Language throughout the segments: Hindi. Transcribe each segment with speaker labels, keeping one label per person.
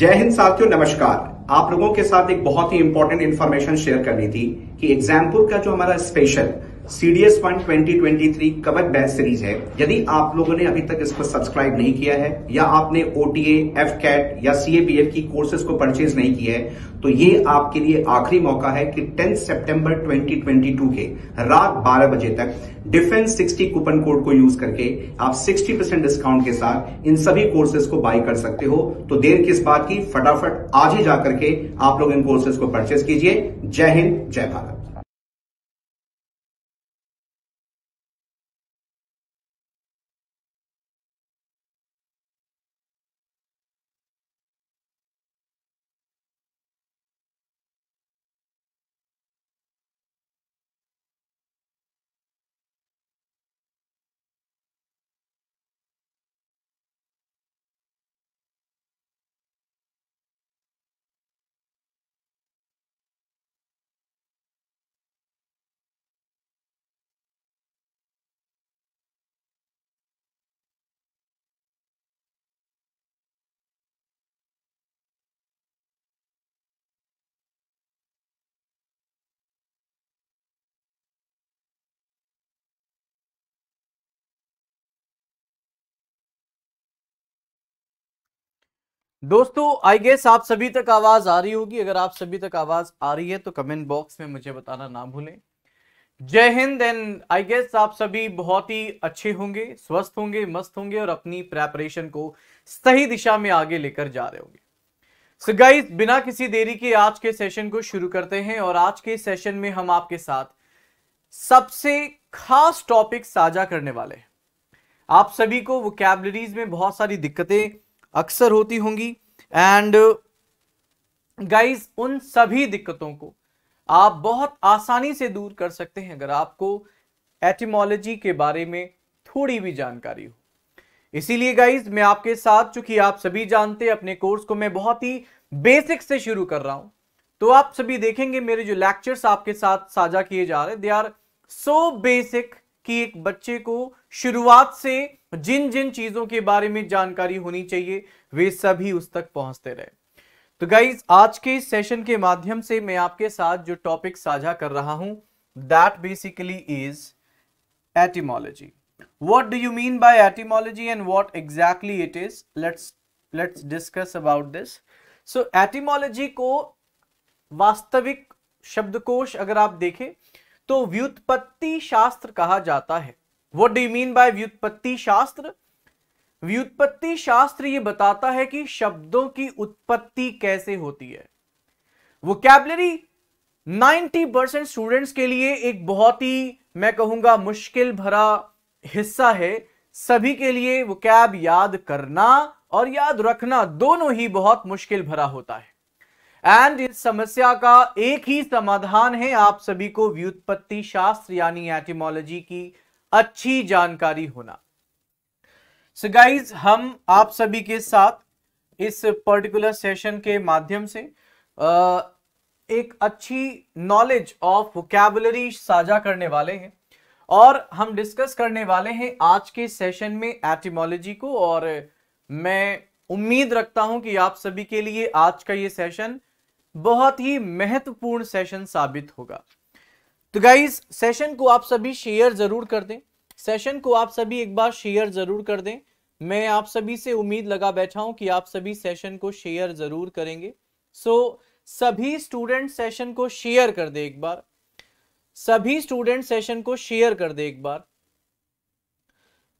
Speaker 1: जय हिंद साथियों नमस्कार आप लोगों के साथ एक बहुत ही इंपॉर्टेंट इंफॉर्मेशन शेयर करनी थी कि एग्जामपुर का जो हमारा special CDS fund 2023 cover batch series है यदि आप लोगों ने अभी तक इसको सब्सक्राइब नहीं किया है या आपने ओटीए एफ कैट या सीएपीएफ की कोर्सेज को परचेज नहीं किया है तो ये आपके लिए आखिरी मौका है कि 10 सितंबर 2022 के रात 12 बजे तक डिफेंस 60 कूपन कोड को यूज करके आप 60 परसेंट डिस्काउंट के साथ इन सभी कोर्सेज को बाय कर सकते हो तो देर किस बात की फटाफट आज ही जाकर के आप लोग इन कोर्सेज को परचेज कीजिए जय हिंद जय भारत
Speaker 2: दोस्तों आई गेस आप सभी तक आवाज आ रही होगी अगर आप सभी तक आवाज आ रही है तो कमेंट बॉक्स में मुझे बताना ना भूलें जय हिंद एंड आई गेस आप सभी बहुत ही अच्छे होंगे स्वस्थ होंगे मस्त होंगे और अपनी प्रेपरेशन को सही दिशा में आगे लेकर जा रहे होंगे सो गाइस बिना किसी देरी के आज के सेशन को शुरू करते हैं और आज के सेशन में हम आपके साथ सबसे खास टॉपिक साझा करने वाले हैं आप सभी को वो में बहुत सारी दिक्कतें अक्सर होती होंगी एंड गाइस उन सभी दिक्कतों को आप बहुत आसानी से दूर कर सकते हैं अगर आपको एटिमोलॉजी के बारे में थोड़ी भी जानकारी हो इसीलिए गाइज मैं आपके साथ चूंकि आप सभी जानते हैं अपने कोर्स को मैं बहुत ही बेसिक से शुरू कर रहा हूं तो आप सभी देखेंगे मेरे जो लेक्चर्स आपके साथ साझा किए जा रहे हैं दे आर सो बेसिक कि एक बच्चे को शुरुआत से जिन जिन चीजों के बारे में जानकारी होनी चाहिए वे सभी उस तक पहुंचते रहे तो गाइज आज के इस सेशन के माध्यम से मैं आपके साथ जो टॉपिक साझा कर रहा हूं that basically is etymology what do you mean by etymology and what exactly it is let's let's discuss about this so etymology को वास्तविक शब्दकोश अगर आप देखें तो व्युत्पत्ति शास्त्र कहा जाता है वट डू मीन बाय व्युत्पत्ति शास्त्र व्युत्पत्ति शास्त्र ये बताता है कि शब्दों की उत्पत्ति कैसे होती है कैबलरी 90 परसेंट स्टूडेंट्स के लिए एक बहुत ही मैं कहूंगा मुश्किल भरा हिस्सा है सभी के लिए वो कैब याद करना और याद रखना दोनों ही बहुत मुश्किल भरा होता है एंड इस समस्या का एक ही समाधान है आप सभी को व्युत्पत्ति शास्त्र यानी एटिमोलॉजी की अच्छी जानकारी होना सो so गाइज हम आप सभी के साथ इस पर्टिकुलर सेशन के माध्यम से एक अच्छी नॉलेज ऑफ वोकैबुलरी साझा करने वाले हैं और हम डिस्कस करने वाले हैं आज के सेशन में एटिमोलॉजी को और मैं उम्मीद रखता हूं कि आप सभी के लिए आज का ये सेशन बहुत ही महत्वपूर्ण सेशन साबित होगा तो गाइज सेशन को आप सभी शेयर जरूर कर दें सेशन को आप सभी एक बार शेयर जरूर कर दें मैं आप सभी से उम्मीद लगा बैठा हूं कि आप सभी सेशन को शेयर जरूर करेंगे सो so, सभी स्टूडेंट सेशन को शेयर कर दे एक बार सभी स्टूडेंट सेशन को शेयर कर दे एक बार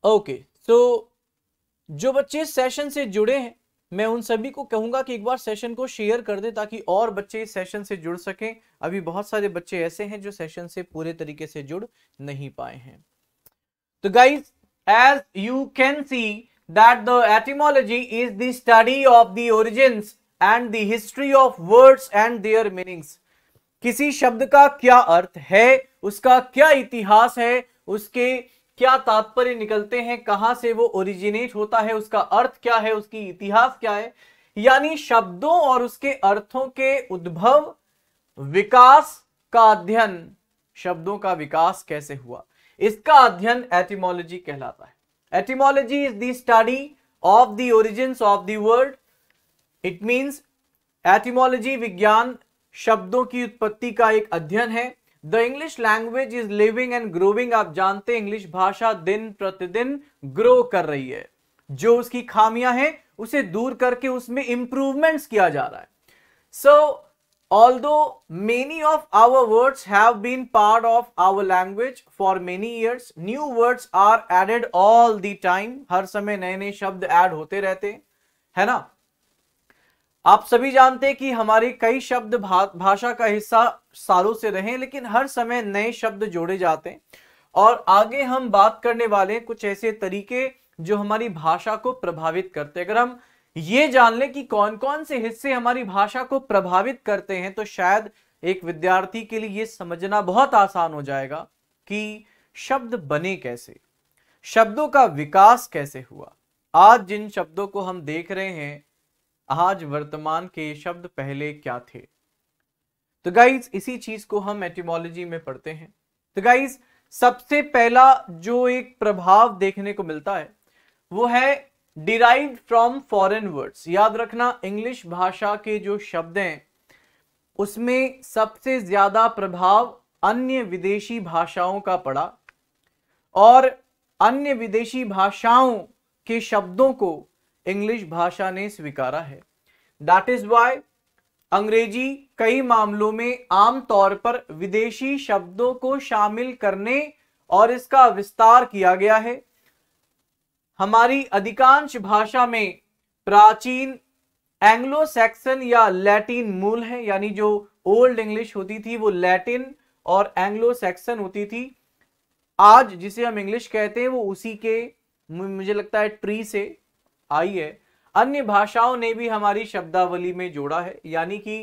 Speaker 2: ओके okay, सो so, जो बच्चे सेशन से जुड़े हैं मैं उन सभी को कहूंगा कि एक बार सेशन को शेयर कर दें ताकि और बच्चे इस सेशन से जुड़ सकें अभी बहुत सारे बच्चे ऐसे हैं जो सेशन से पूरे तरीके से जुड़ नहीं पाए हैं तो guys as you can see that the etymology is the study of the origins and the history of words and their meanings किसी शब्द का क्या अर्थ है उसका क्या इतिहास है उसके क्या तात्पर्य निकलते हैं कहां से वो ओरिजिनेट होता है उसका अर्थ क्या है उसकी इतिहास क्या है यानी शब्दों और उसके अर्थों के उद्भव विकास का अध्ययन शब्दों का विकास कैसे हुआ इसका अध्ययन एटिमोलॉजी कहलाता है etymology is the study of the origin of world it means etymology विज्ञान शब्दों की उत्पत्ति का एक अध्ययन है the English language is living and growing आप जानते हैं इंग्लिश भाषा दिन प्रतिदिन ग्रो कर रही है जो उसकी खामियां हैं उसे दूर करके उसमें इंप्रूवमेंट्स किया जा रहा है so although many of our words have been part of our language for many years new words are added all the time हर समय नए नए शब्द एड होते रहते हैं है ना आप सभी जानते हैं कि हमारी कई शब्द भा, भाषा का हिस्सा सालों से रहे लेकिन हर समय नए शब्द जोड़े जाते हैं और आगे हम बात करने वाले कुछ ऐसे तरीके जो हमारी भाषा को प्रभावित करते हैं अगर हम ये जान लें कि कौन कौन से हिस्से हमारी भाषा को प्रभावित करते हैं तो शायद एक विद्यार्थी के लिए ये समझना बहुत आसान हो जाएगा कि शब्द बने कैसे शब्दों का विकास कैसे हुआ आज जिन शब्दों को हम देख रहे हैं आज वर्तमान के शब्द पहले क्या थे तो गाइज इसी चीज को हम एटीमोलॉजी में पढ़ते हैं तो गाइज सबसे पहला जो एक प्रभाव देखने को मिलता है वो है डिराइव फ्रॉम फॉरेन वर्ड्स याद रखना इंग्लिश भाषा के जो शब्द हैं उसमें सबसे ज्यादा प्रभाव अन्य विदेशी भाषाओं का पड़ा और अन्य विदेशी भाषाओं के शब्दों को इंग्लिश भाषा ने स्वीकारा है दैट इज वाई अंग्रेजी कई मामलों में आमतौर पर विदेशी शब्दों को शामिल करने और इसका विस्तार किया गया है हमारी अधिकांश भाषा में प्राचीन एंग्लो सैक्सन या लैटिन मूल है यानी जो ओल्ड इंग्लिश होती थी वो लैटिन और एंग्लो सैक्सन होती थी आज जिसे हम इंग्लिश कहते हैं वो उसी के मुझे लगता है ट्री से आई है अन्य भाषाओं ने भी हमारी शब्दावली में जोड़ा है यानी कि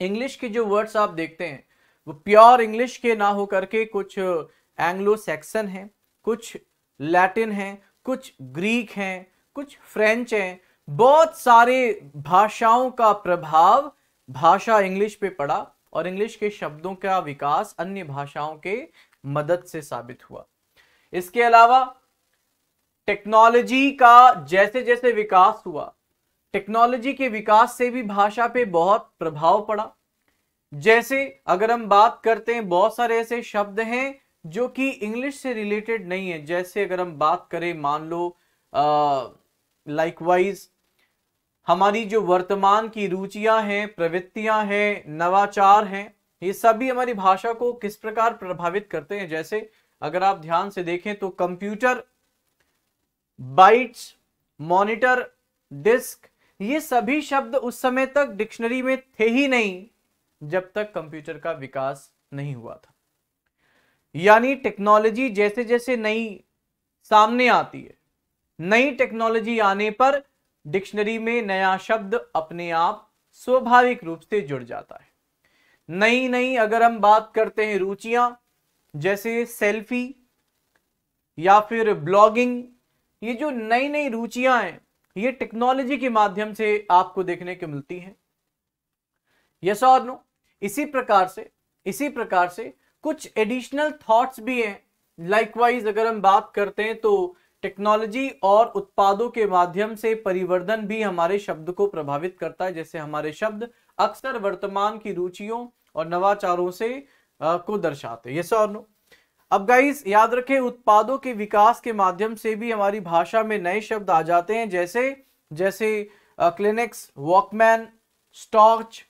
Speaker 2: इंग्लिश के जो वर्ड्स आप देखते हैं वो प्योर इंग्लिश के ना हो करके कुछ एंग्लो सैक्सन हैं कुछ लैटिन हैं कुछ ग्रीक हैं कुछ फ्रेंच हैं बहुत सारे भाषाओं का प्रभाव भाषा इंग्लिश पे पड़ा और इंग्लिश के शब्दों का विकास अन्य भाषाओं के मदद से साबित हुआ इसके अलावा टेक्नोलॉजी का जैसे जैसे विकास हुआ टेक्नोलॉजी के विकास से भी भाषा पे बहुत प्रभाव पड़ा जैसे अगर हम बात करते हैं बहुत सारे ऐसे शब्द हैं जो कि इंग्लिश से रिलेटेड नहीं है जैसे अगर हम बात करें मान लो लाइकवाइज हमारी जो वर्तमान की रुचियां हैं प्रवृत्तियां हैं नवाचार हैं ये सभी हमारी भाषा को किस प्रकार प्रभावित करते हैं जैसे अगर आप ध्यान से देखें तो कंप्यूटर बाइट्स मॉनिटर डिस्क ये सभी शब्द उस समय तक डिक्शनरी में थे ही नहीं जब तक कंप्यूटर का विकास नहीं हुआ था यानी टेक्नोलॉजी जैसे जैसे नई सामने आती है नई टेक्नोलॉजी आने पर डिक्शनरी में नया शब्द अपने आप स्वाभाविक रूप से जुड़ जाता है नई नई अगर हम बात करते हैं रुचियां जैसे सेल्फी या फिर ब्लॉगिंग ये जो नई नई रुचियां हैं ये टेक्नोलॉजी के माध्यम से आपको देखने को मिलती हैं यस और नो इसी प्रकार से इसी प्रकार से कुछ एडिशनल थॉट्स भी हैं लाइकवाइज अगर हम बात करते हैं तो टेक्नोलॉजी और उत्पादों के माध्यम से परिवर्तन भी हमारे शब्द को प्रभावित करता है जैसे हमारे शब्द अक्सर वर्तमान की रुचियों और नवाचारों से आ, को दर्शाते हैं यस और नो अब गाइस याद रखें उत्पादों के विकास के माध्यम से भी हमारी भाषा में नए शब्द आ जाते हैं जैसे जैसे क्लिनिक्स वॉकमैन स्टॉच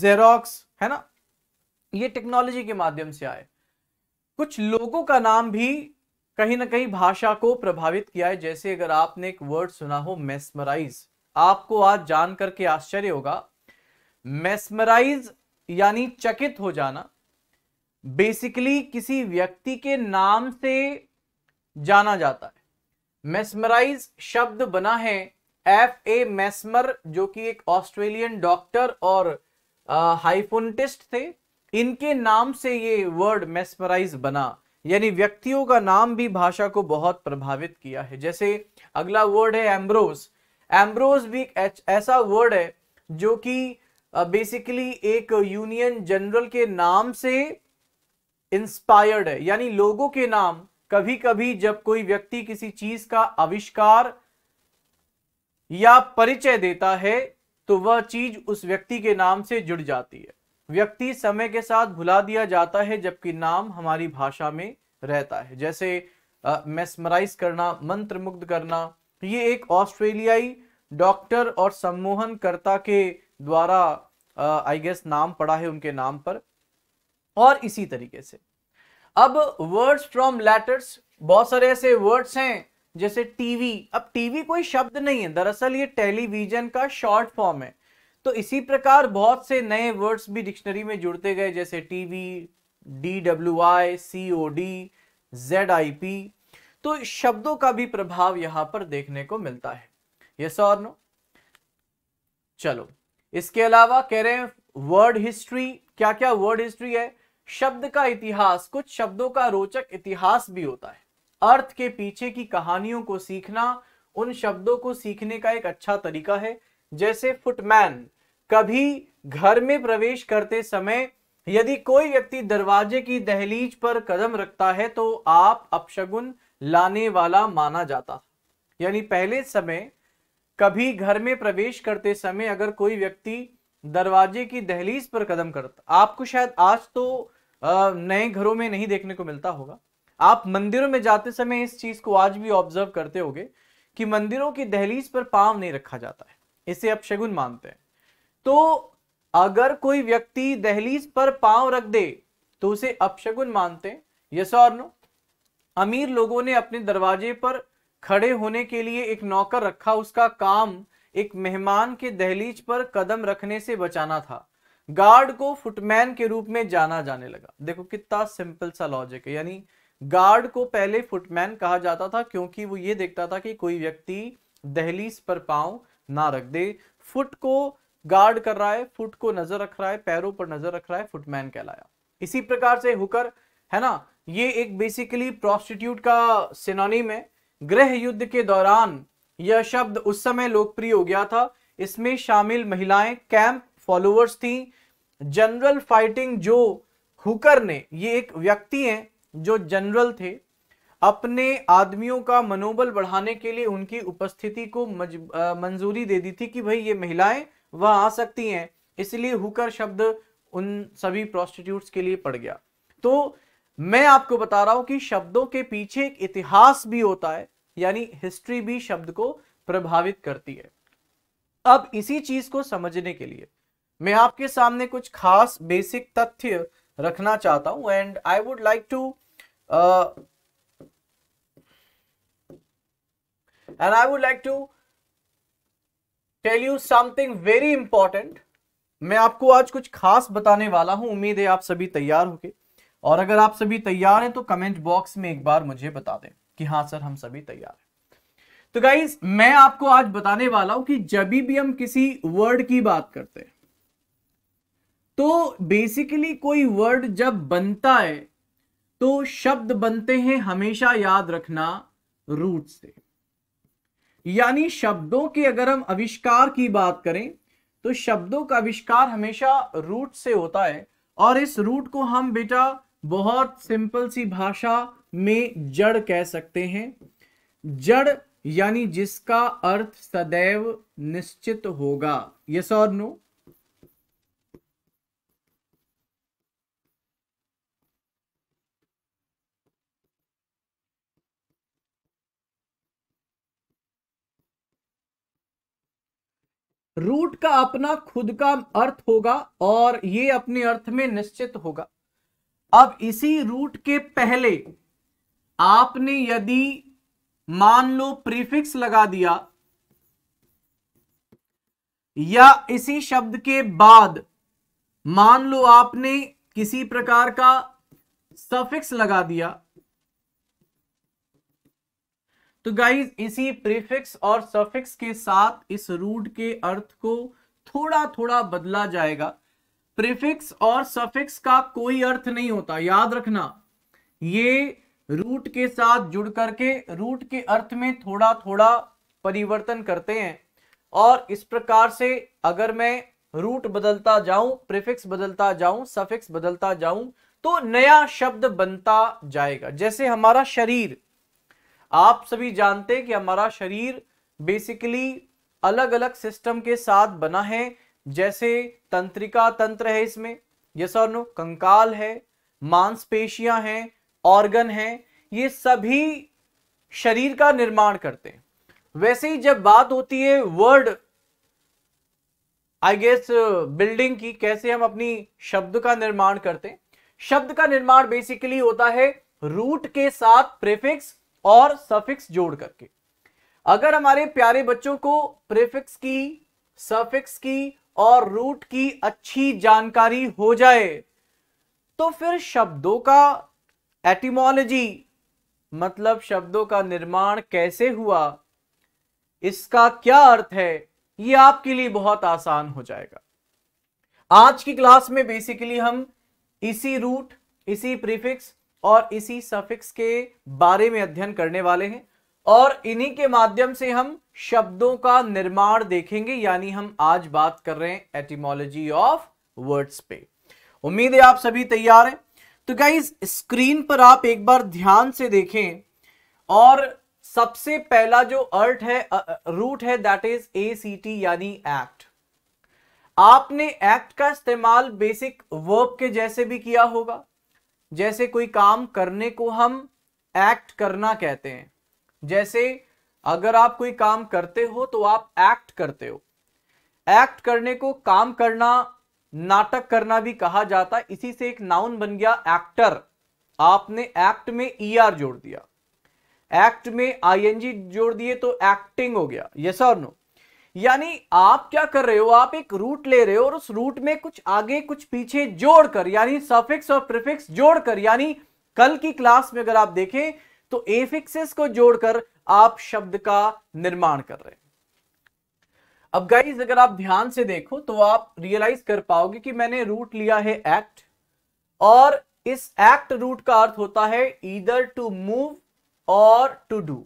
Speaker 2: जेरोक्स है ना ये टेक्नोलॉजी के माध्यम से आए कुछ लोगों का नाम भी कहीं ना कहीं भाषा को प्रभावित किया है जैसे अगर आपने एक वर्ड सुना हो मेस्मराइज आपको आज जान करके आश्चर्य होगा मेस्मराइज यानी चकित हो जाना बेसिकली किसी व्यक्ति के नाम से जाना जाता है मेस्मराइज शब्द बना है एफ ए मेस्मर जो कि एक ऑस्ट्रेलियन डॉक्टर और हाइफोनटिस्ट थे इनके नाम से ये वर्ड मेस्मराइज बना यानी व्यक्तियों का नाम भी भाषा को बहुत प्रभावित किया है जैसे अगला वर्ड है एम्ब्रोस एम्ब्रोज भी एक ऐसा वर्ड है जो कि बेसिकली एक यूनियन जनरल के नाम से इंस्पायर्ड है यानी लोगों के नाम कभी कभी जब कोई व्यक्ति किसी चीज का आविष्कार या परिचय देता है तो वह चीज उस व्यक्ति के नाम से जुड़ जाती है व्यक्ति समय के साथ भुला दिया जाता है जबकि नाम हमारी भाषा में रहता है जैसे मेस्मराइज करना मंत्र मुग्ध करना ये एक ऑस्ट्रेलियाई डॉक्टर और सम्मोहनकर्ता के द्वारा आई गेस नाम पड़ा है उनके नाम पर और इसी तरीके से अब वर्ड्स फ्रॉम लेटर्स बहुत सारे ऐसे वर्ड्स हैं जैसे टीवी अब टीवी कोई शब्द नहीं है दरअसल ये टेलीविजन का शॉर्ट फॉर्म है तो इसी प्रकार बहुत से नए वर्ड्स भी डिक्शनरी में जुड़ते गए जैसे TV D W I C O D Z I P तो शब्दों का भी प्रभाव यहां पर देखने को मिलता है यस और नो चलो इसके अलावा कह रहे हैं वर्ड हिस्ट्री क्या क्या वर्ड हिस्ट्री है शब्द का इतिहास कुछ शब्दों का रोचक इतिहास भी होता है अर्थ के पीछे की कहानियों को सीखना उन शब्दों को सीखने का एक अच्छा तरीका है जैसे फुटमैन कभी घर में प्रवेश करते समय यदि कोई व्यक्ति दरवाजे की दहलीज पर कदम रखता है तो आप अपशगुन लाने वाला माना जाता यानी पहले समय कभी घर में प्रवेश करते समय अगर कोई व्यक्ति दरवाजे की दहलीज पर कदम करता आपको शायद आज तो नए घरों में नहीं देखने को मिलता होगा आप मंदिरों में जाते समय इस चीज को आज भी ऑब्जर्व करते हो कि मंदिरों की दहलीज पर पांव नहीं रखा जाता है इसे आप शगुन मानते हैं तो अगर कोई व्यक्ति दहलीज पर पांव रख दे तो उसे अपशगुन मानते हैं यस और नो अमीर लोगों ने अपने दरवाजे पर खड़े होने के लिए एक नौकर रखा उसका काम एक मेहमान के दहलीज पर कदम रखने से बचाना था गार्ड को फुटमैन के रूप में जाना जाने लगा देखो कितना सिंपल सा लॉजिक है यानी गार्ड को पहले फुटमैन कहा जाता था क्योंकि वो ये देखता था कि कोई व्यक्ति दहलीज पर पांव ना रख दे फुट को गार्ड कर रहा है फुट को नजर रख रहा है पैरों पर नजर रख रहा है फुटमैन कहलाया इसी प्रकार से हुकर है ना ये एक बेसिकली प्रोस्टिट्यूट का सिनोनिम है गृह युद्ध के दौरान यह शब्द उस समय लोकप्रिय हो गया था इसमें शामिल महिलाएं कैंप फॉलोअर्स थी जनरल फाइटिंग जो हुकर ने ये एक व्यक्ति हैं जो जनरल थे अपने आदमियों का मनोबल बढ़ाने के लिए उनकी उपस्थिति को मंजूरी दे दी थी कि भाई ये महिलाएं वह आ सकती हैं इसलिए हुकर शब्द उन सभी प्रोस्टिट्यूट्स के लिए पड़ गया तो मैं आपको बता रहा हूं कि शब्दों के पीछे एक इतिहास भी होता है यानी हिस्ट्री भी शब्द को प्रभावित करती है अब इसी चीज को समझने के लिए मैं आपके सामने कुछ खास बेसिक तथ्य रखना चाहता हूं and I would like to and I would like to tell you something very important मैं आपको आज कुछ खास बताने वाला हूं उम्मीद है आप सभी तैयार होके और अगर आप सभी तैयार हैं तो कमेंट बॉक्स में एक बार मुझे बता दें कि हाँ सर हम सभी तैयार हैं तो गाइज मैं आपको आज बताने वाला हूं कि जब भी हम किसी वर्ड की बात करते हैं तो बेसिकली कोई वर्ड जब बनता है तो शब्द बनते हैं हमेशा याद रखना रूट से यानी शब्दों के अगर हम आविष्कार की बात करें तो शब्दों का आविष्कार हमेशा रूट से होता है और इस रूट को हम बेटा बहुत सिंपल सी भाषा में जड़ कह सकते हैं जड़ यानी जिसका अर्थ सदैव निश्चित होगा यस और नो रूट का अपना खुद का अर्थ होगा और ये अपने अर्थ में निश्चित होगा अब इसी रूट के पहले आपने यदि मान लो प्रीफिक्स लगा दिया या इसी शब्द के बाद मान लो आपने किसी प्रकार का सफिक्स लगा दिया तो गाइज इसी प्रीफिक्स और सफिक्स के साथ इस रूट के अर्थ को थोड़ा थोड़ा बदला जाएगा प्रीफिक्स और सफिक्स का कोई अर्थ नहीं होता याद रखना ये रूट के साथ जुड़ करके रूट के अर्थ में थोड़ा थोड़ा परिवर्तन करते हैं और इस प्रकार से अगर मैं रूट बदलता जाऊं प्रिफिक्स बदलता जाऊं सफिक्स बदलता जाऊं तो नया शब्द बनता जाएगा जैसे हमारा शरीर आप सभी जानते हैं कि हमारा शरीर बेसिकली अलग अलग सिस्टम के साथ बना है जैसे तंत्रिका तंत्र है इसमें यस और नो कंकाल है मांसपेशियां हैं ऑर्गन है ये सभी शरीर का निर्माण करते हैं वैसे ही जब बात होती है वर्ड आई गेस बिल्डिंग की कैसे हम अपनी शब्द का निर्माण करते हैं शब्द का निर्माण बेसिकली होता है रूट के साथ प्रेफिक्स और सफिक्स जोड़ करके अगर हमारे प्यारे बच्चों को प्रेफिक्स की सफिक्स की और रूट की अच्छी जानकारी हो जाए तो फिर शब्दों का एटिमोलॉजी मतलब शब्दों का निर्माण कैसे हुआ इसका क्या अर्थ है ये आपके लिए बहुत आसान हो जाएगा आज की क्लास में बेसिकली हम इसी रूट इसी प्रीफिक्स और इसी सफिक्स के बारे में अध्ययन करने वाले हैं और इन्हीं के माध्यम से हम शब्दों का निर्माण देखेंगे यानी हम आज बात कर रहे हैं एटिमोलॉजी ऑफ वर्ड्स पे उम्मीद है आप सभी तैयार हैं तो गाइज स्क्रीन पर आप एक बार ध्यान से देखें और सबसे पहला जो अर्ट है रूट है that is A C T यानी एक्ट आपने एक्ट का इस्तेमाल बेसिक वर्ब के जैसे भी किया होगा जैसे कोई काम करने को हम एक्ट करना कहते हैं जैसे अगर आप कोई काम करते हो तो आप एक्ट करते हो एक्ट करने को काम करना नाटक करना भी कहा जाता है इसी से एक नाउन बन गया एक्टर आपने एक्ट में ई er आर जोड़ दिया एक्ट में आईएनजी जोड़ दिए तो एक्टिंग हो गया यस और नो यानी आप क्या कर रहे हो आप एक रूट ले रहे हो और उस रूट में कुछ आगे कुछ पीछे जोड़कर यानी सफिक्स और प्रिफिक्स जोड़कर यानी कल की क्लास में अगर आप देखें तो एफिक्सेस को जोड़कर आप शब्द का निर्माण कर रहे हैं अब गाइज अगर आप ध्यान से देखो तो आप रियलाइज कर पाओगे कि मैंने रूट लिया है एक्ट और इस एक्ट रूट का अर्थ होता है ईदर टू मूव और टू डू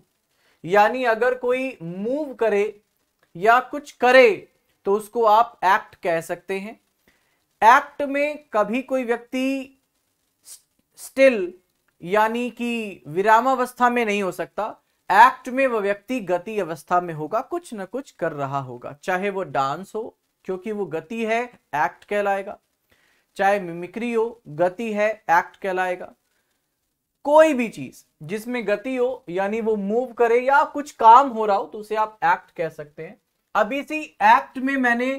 Speaker 2: यानी अगर कोई मूव करे या कुछ करे तो उसको आप एक्ट कह सकते हैं एक्ट में कभी कोई व्यक्ति स्टिल यानी कि विरामावस्था में नहीं हो सकता एक्ट में वह व्यक्ति गति अवस्था में होगा कुछ ना कुछ कर रहा होगा चाहे वो डांस हो क्योंकि वो गति है एक्ट कहलाएगा चाहे मिमिक्री हो गति है एक्ट कहलाएगा कोई भी चीज जिसमें गति हो यानी वो मूव करे या कुछ काम हो रहा हो तो उसे आप एक्ट कह सकते हैं अब इसी एक्ट में मैंने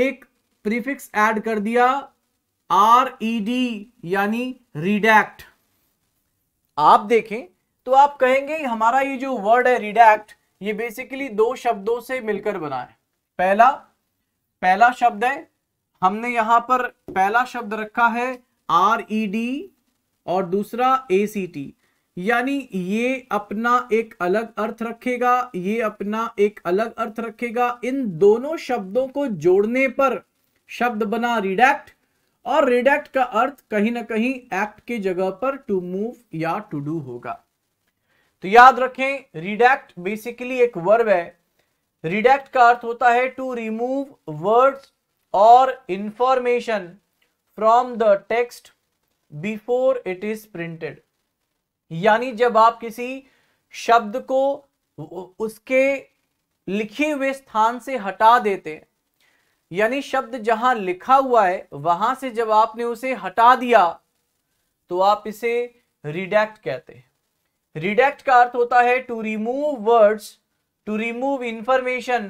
Speaker 2: एक प्रीफिक्स ऐड कर दिया आर ई डी यानी रिडैक्ट आप देखें तो आप कहेंगे हमारा ये जो वर्ड है रिडैक्ट ये बेसिकली दो शब्दों से मिलकर बना है पहला पहला शब्द है हमने यहां पर पहला शब्द रखा है आर ई डी और दूसरा ए सी टी यानी ये अपना एक अलग अर्थ रखेगा ये अपना एक अलग अर्थ रखेगा इन दोनों शब्दों को जोड़ने पर शब्द बना रिडैक्ट और रिडैक्ट का अर्थ कहीं ना कहीं एक्ट के जगह पर टू मूव या टू डू होगा तो याद रखें रिडेक्ट बेसिकली एक वर्ब है रिडेक्ट का अर्थ होता है टू रिमूव वर्ड्स और information from the text before it is printed यानी जब आप किसी शब्द को उसके लिखे हुए स्थान से हटा देते हैं यानी शब्द जहां लिखा हुआ है वहां से जब आपने उसे हटा दिया तो आप इसे रिडेक्ट कहते हैं रिडेक्ट का अर्थ होता है to remove words to remove information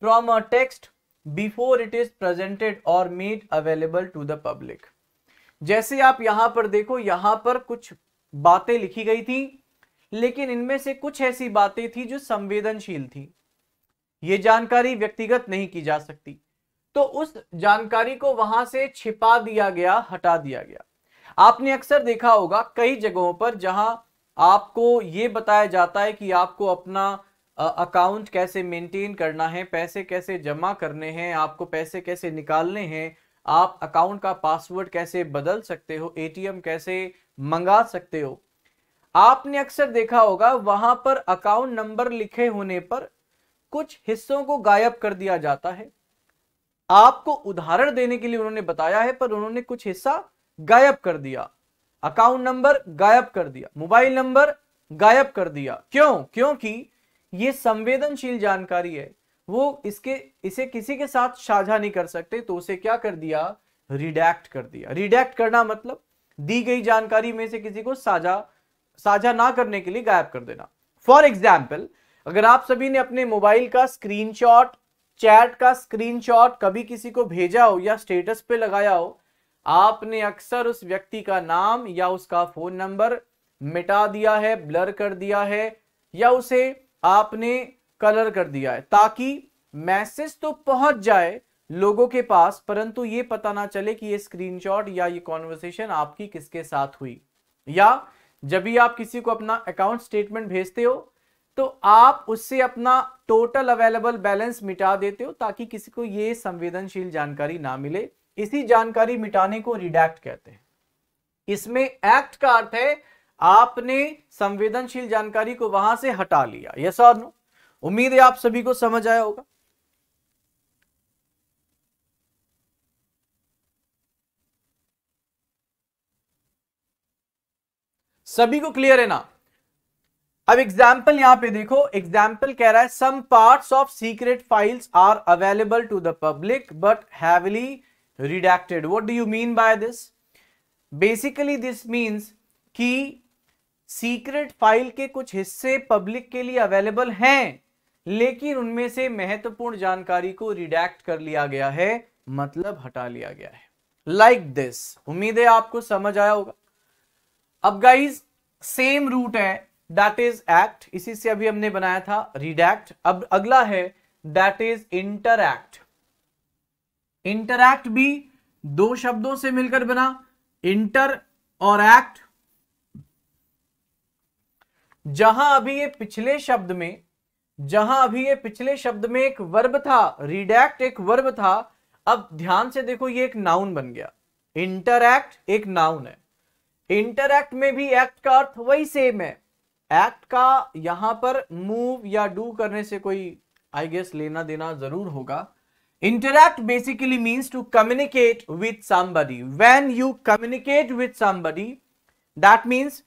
Speaker 2: from a text before it is presented और made available to the public जैसे आप यहां पर देखो यहां पर कुछ बातें लिखी गई थी लेकिन इनमें से कुछ ऐसी बातें थी जो संवेदनशील थी ये जानकारी व्यक्तिगत नहीं की जा सकती तो उस जानकारी को वहां से छिपा दिया गया हटा दिया गया आपने अक्सर देखा होगा कई जगहों पर जहां आपको ये बताया जाता है कि आपको अपना अकाउंट कैसे मेंटेन करना है पैसे कैसे जमा करने हैं आपको पैसे कैसे निकालने हैं आप अकाउंट का पासवर्ड कैसे बदल सकते हो एटीएम कैसे मंगा सकते हो आपने अक्सर देखा होगा वहां पर अकाउंट नंबर लिखे होने पर कुछ हिस्सों को गायब कर दिया जाता है आपको उदाहरण देने के लिए उन्होंने बताया है पर उन्होंने कुछ हिस्सा गायब कर दिया अकाउंट नंबर गायब कर दिया मोबाइल नंबर गायब कर दिया क्यों क्योंकि ये संवेदनशील जानकारी है वो इसके इसे किसी के साथ साझा नहीं कर सकते तो उसे क्या कर दिया रिडैक्ट कर दिया रिडैक्ट करना मतलब दी गई जानकारी में से किसी को साझा साझा ना करने के लिए गायब कर देना फॉर एग्जाम्पल अगर आप सभी ने अपने मोबाइल का स्क्रीनशॉट चैट का स्क्रीनशॉट कभी किसी को भेजा हो या स्टेटस पे लगाया हो आपने अक्सर उस व्यक्ति का नाम या उसका फोन नंबर मिटा दिया है ब्लर कर दिया है या उसे आपने कलर कर दिया है ताकि मैसेज तो पहुंच जाए लोगों के पास परंतु ये पता ना चले कि ये स्क्रीनशॉट या ये कॉन्वर्सेशन आपकी किसके साथ हुई या जब भी आप किसी को अपना अकाउंट स्टेटमेंट भेजते हो तो आप उससे अपना टोटल अवेलेबल बैलेंस मिटा देते हो ताकि किसी को ये संवेदनशील जानकारी ना मिले इसी जानकारी मिटाने को रिडैक्ट कहते हैं इसमें एक्ट का अर्थ है आपने संवेदनशील जानकारी को वहां से हटा लिया यस और नो उम्मीद है आप सभी को समझ आया होगा सभी को क्लियर है ना अब एग्जाम्पल यहां पे देखो एग्जाम्पल कह रहा है some parts of secret files are available to the public but heavily redacted what do you mean by this basically this means कि सीक्रेट फाइल के कुछ हिस्से पब्लिक के लिए अवेलेबल हैं लेकिन उनमें से महत्वपूर्ण जानकारी को रिडैक्ट कर लिया गया है मतलब हटा लिया गया है लाइक like दिस उम्मीद है आपको समझ आया होगा अब गाइज सेम रूट है दैट इज एक्ट इसी से अभी हमने बनाया था रिडैक्ट अब अगला है दैट इज इंटरक्ट इंटरैक्ट भी दो शब्दों से मिलकर बना इंटर और एक्ट जहां अभी ये पिछले शब्द में जहां अभी ये पिछले शब्द में एक वर्ब था रिडैक्ट एक वर्ब था अब ध्यान से देखो ये एक नाउन बन गया इंटरैक्ट एक नाउन है इंटरैक्ट में भी एक्ट का अर्थ वही सेम है एक्ट का यहां पर मूव या डू करने से कोई आई गेस लेना देना जरूर होगा interact basically means to communicate with somebody. When you communicate with somebody, that means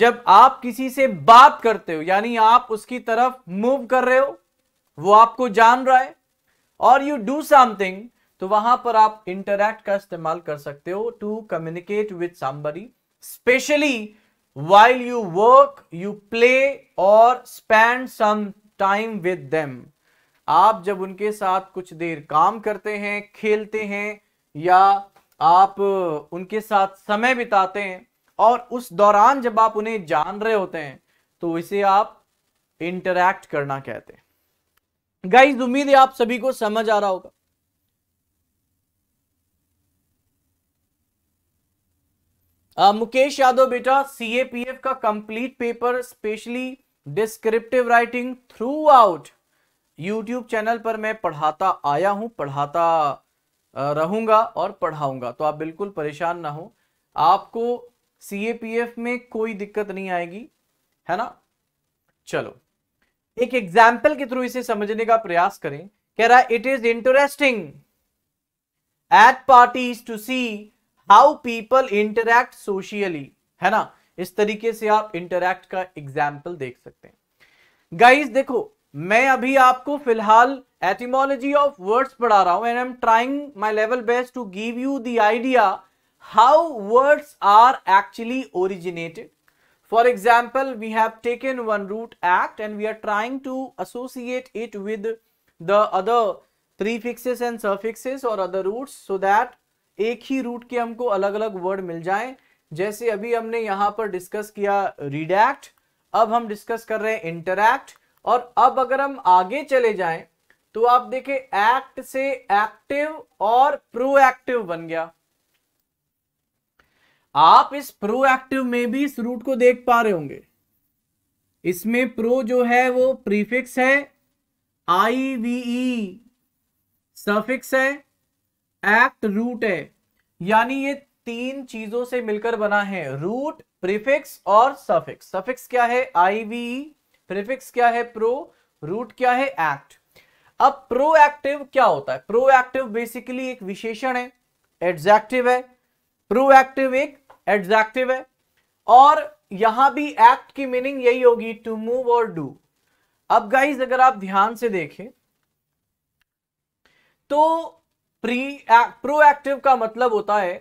Speaker 2: जब आप किसी से बात करते हो यानी आप उसकी तरफ मूव कर रहे हो वो आपको जान रहा है और यू डू समथिंग तो वहां पर आप इंटरैक्ट का इस्तेमाल कर सकते हो to communicate with somebody specially while you work you play और spend some time with them आप जब उनके साथ कुछ देर काम करते हैं खेलते हैं या आप उनके साथ समय बिताते हैं और उस दौरान जब आप उन्हें जान रहे होते हैं तो इसे आप इंटरैक्ट करना कहते हैं गाइज उम्मीद है आप सभी को समझ आ रहा होगा आ, मुकेश यादव बेटा सीएपीएफ का complete paper specially descriptive writing throughout YouTube channel पर मैं पढ़ाता आया हूँ पढ़ाता रहूँगा और पढ़ाऊँगा तो आप बिल्कुल परेशान ना हो आपको सी में कोई दिक्कत नहीं आएगी है ना चलो एक एग्जाम्पल के थ्रू इसे समझने का प्रयास करें कह रहा it is interesting at parties to see how people interact socially है ना इस तरीके से आप इंटरैक्ट का एग्जाम्पल देख सकते हैं गाइस देखो मैं अभी आपको फिलहाल एटीमोलॉजी ऑफ वर्ड्स पढ़ा रहा हूं and I am trying my level best to give you the idea how words are actually originated for example we have taken one root act and we are trying to associate it with the other prefixes and suffixes और अदर रूट्स सो दैट एक ही रूट के हमको अलग अलग वर्ड मिल जाए जैसे अभी हमने यहां पर डिस्कस किया रिडैक्ट अब हम डिस्कस कर रहे हैं इंटरैक्ट और अब अगर हम आगे चले जाएं तो आप देखें एक्ट से एक्टिव और प्रोएक्टिव बन गया आप इस प्रोएक्टिव में भी इस रूट को देख पा रहे होंगे इसमें प्रो जो है वो प्रीफिक्स है आई ई सफिक्स है एक्ट रूट है यानी ये तीन चीजों से मिलकर बना है रूट प्रीफिक्स और सफिक्स सफिक्स क्या है आई वी प्रीफिक्स क्या है प्रो रूट क्या है एक्ट अब प्रोएक्टिव क्या होता है प्रोएक्टिव बेसिकली एक विशेषण है एडजेक्टिव है प्रोएक्टिव एक एडजेक्टिव है और यहां भी एक्ट की मीनिंग यही होगी टू मूव और डू अब गाइज अगर आप ध्यान से देखें तो प्री प्रोएक्टिव का मतलब होता है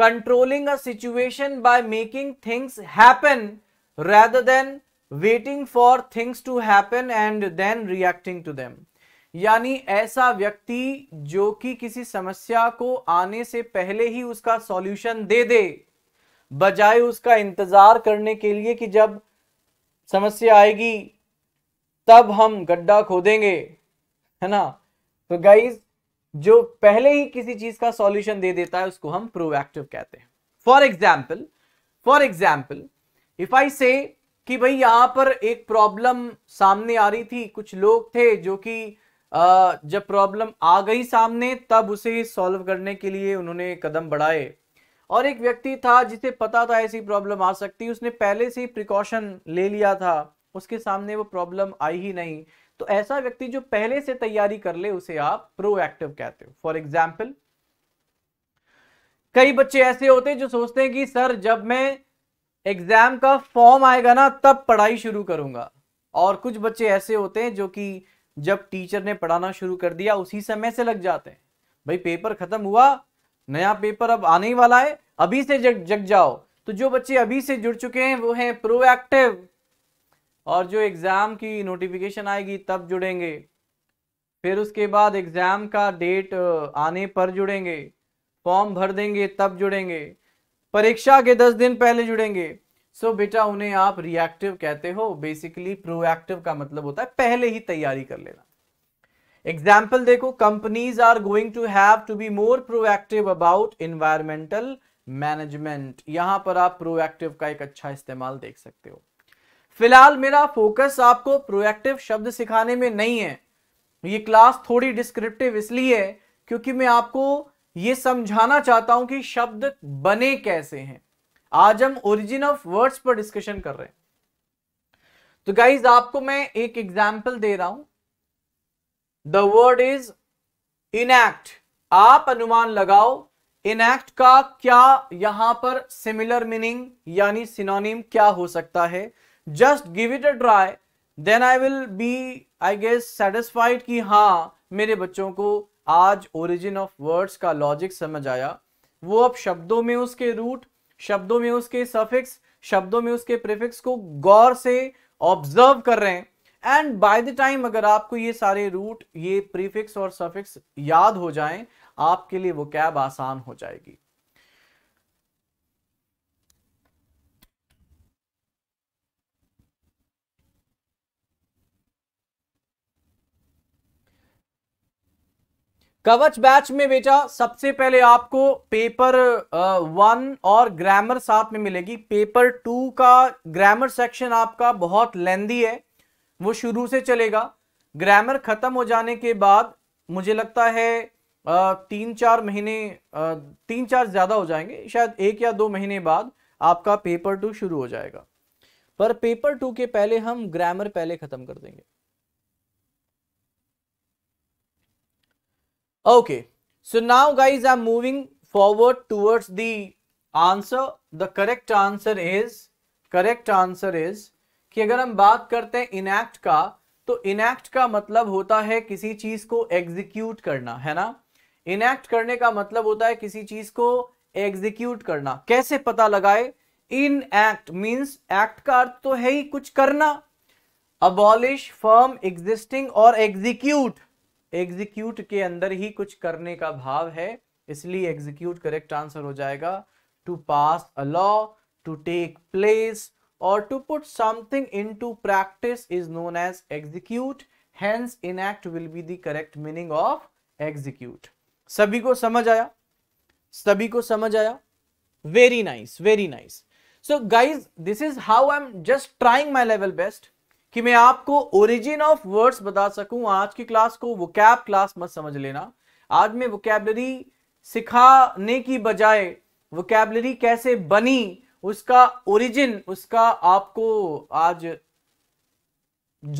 Speaker 2: controlling a situation by making things happen rather than waiting for things to happen and then reacting to them यानी ऐसा व्यक्ति जो कि किसी समस्या को आने से पहले ही उसका सॉल्यूशन दे दे बजाय उसका इंतजार करने के लिए कि जब समस्या आएगी तब हम गड्ढा खोदेंगे है ना तो गाइज जो पहले ही किसी चीज का सॉल्यूशन दे देता है उसको हम प्रोएक्टिव कहते हैं for example for example if I say कि भाई यहाँ पर एक प्रॉब्लम सामने आ रही थी कुछ लोग थे जो कि जब प्रॉब्लम आ गई सामने तब उसे सॉल्व करने के लिए उन्होंने कदम बढ़ाए और एक व्यक्ति था जिसे पता था ऐसी प्रॉब्लम आ सकती उसने पहले से ही प्रिकॉशन ले लिया था उसके सामने वो प्रॉब्लम आई ही नहीं तो ऐसा व्यक्ति जो पहले से तैयारी कर ले उसे आप प्रोएक्टिव कहते हो फॉर एग्जाम्पल कई बच्चे ऐसे होते हैं जो सोचते हैं कि सर जब मैं एग्ज़ाम का फॉर्म आएगा ना तब पढ़ाई शुरू करूंगा और कुछ बच्चे ऐसे होते हैं जो कि जब टीचर ने पढ़ाना शुरू कर दिया उसी समय से लग जाते हैं भाई पेपर ख़त्म हुआ नया पेपर अब आने ही वाला है अभी से जग जग जाओ तो जो बच्चे अभी से जुड़ चुके हैं वो हैं प्रोएक्टिव और जो एग्ज़ाम की नोटिफिकेशन आएगी तब जुड़ेंगे फिर उसके बाद एग्ज़ाम का डेट आने पर जुड़ेंगे फॉर्म भर देंगे तब जुड़ेंगे परीक्षा के दस दिन पहले जुड़ेंगे सो so, बेटा उन्हें आप रिएक्टिव कहते हो बेसिकली प्रोएक्टिव का मतलब होता है पहले ही तैयारी कर लेना एग्जाम्पल देखो companies are going to have to be more proactive about environmental management यहां पर आप प्रोएक्टिव का एक अच्छा इस्तेमाल देख सकते हो फिलहाल मेरा फोकस आपको प्रोएक्टिव शब्द सिखाने में नहीं है ये क्लास थोड़ी डिस्क्रिप्टिव इसलिए क्योंकि मैं आपको ये समझाना चाहता हूं कि शब्द बने कैसे हैं आज हम ओरिजिन ऑफ वर्ड्स पर डिस्कशन कर रहे हैं तो गाइज आपको मैं एक एग्जाम्पल दे रहा हूं द वर्ड इज इनैक्ट आप अनुमान लगाओ इनैक्ट का क्या यहां पर सिमिलर मीनिंग यानी सिनोनिम क्या हो सकता है just give it a try then I will be I guess satisfied कि हाँ मेरे बच्चों को आज ओरिजिन ऑफ वर्ड्स का लॉजिक समझ आया वो अब शब्दों में उसके रूट शब्दों में उसके सफिक्स शब्दों में उसके प्रिफिक्स को गौर से ऑब्जर्व कर रहे हैं एंड बाय द टाइम अगर आपको ये सारे रूट ये प्रीफिक्स और सफिक्स याद हो जाएं आपके लिए वो कैब आसान हो जाएगी कवच बैच में बेटा सबसे पहले आपको पेपर वन और ग्रामर साथ में मिलेगी पेपर टू का ग्रामर सेक्शन आपका बहुत लेंदी है वो शुरू से चलेगा ग्रामर खत्म हो जाने के बाद मुझे लगता है तीन चार महीने तीन चार ज़्यादा हो जाएंगे शायद एक या दो महीने बाद आपका पेपर टू शुरू हो जाएगा पर पेपर टू के पहले हम ग्रामर पहले ख़त्म कर देंगे Okay, so now guys I'm moving forward towards the answer. The correct answer is, correct answer is कि अगर हम बात करते हैं इनएक्ट का तो इनएक्ट का मतलब होता है किसी चीज को एग्जीक्यूट करना है ना इनएक्ट करने का मतलब होता है किसी चीज को एग्जीक्यूट करना कैसे पता लगाए इन एक्ट मीन्स एक्ट का अर्थ तो है ही कुछ करना अबॉलिश फर्म एग्जिस्टिंग और एग्जीक्यूट एग्जीक्यूट के अंदर ही कुछ करने का भाव है इसलिए एग्जीक्यूट करेक्ट आंसर हो जाएगा to pass a law to take place और to put something into practice is known as execute hence act will be the correct meaning of execute सभी को समझ आया सभी को समझ आया very nice very nice so guys this is how I am just trying my level best कि मैं आपको ओरिजिन ऑफ वर्ड्स बता सकूं आज की क्लास को वोकैब क्लास मत समझ लेना आज मैं कैबलरी सिखाने की बजाय कैबलरी कैसे बनी उसका ओरिजिन उसका आपको आज